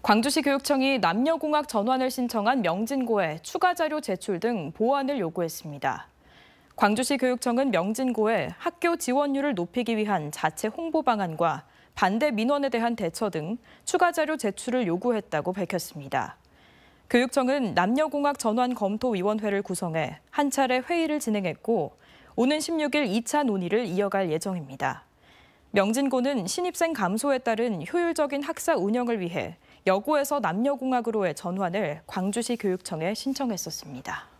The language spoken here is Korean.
광주시 교육청이 남녀공학 전환을 신청한 명진고에 추가 자료 제출 등 보완을 요구했습니다. 광주시 교육청은 명진고에 학교 지원율을 높이기 위한 자체 홍보 방안과 반대 민원에 대한 대처 등 추가 자료 제출을 요구했다고 밝혔습니다. 교육청은 남녀공학 전환 검토위원회를 구성해 한 차례 회의를 진행했고 오는 16일 2차 논의를 이어갈 예정입니다. 명진고는 신입생 감소에 따른 효율적인 학사 운영을 위해 여고에서 남녀공학으로의 전환을 광주시 교육청에 신청했었습니다.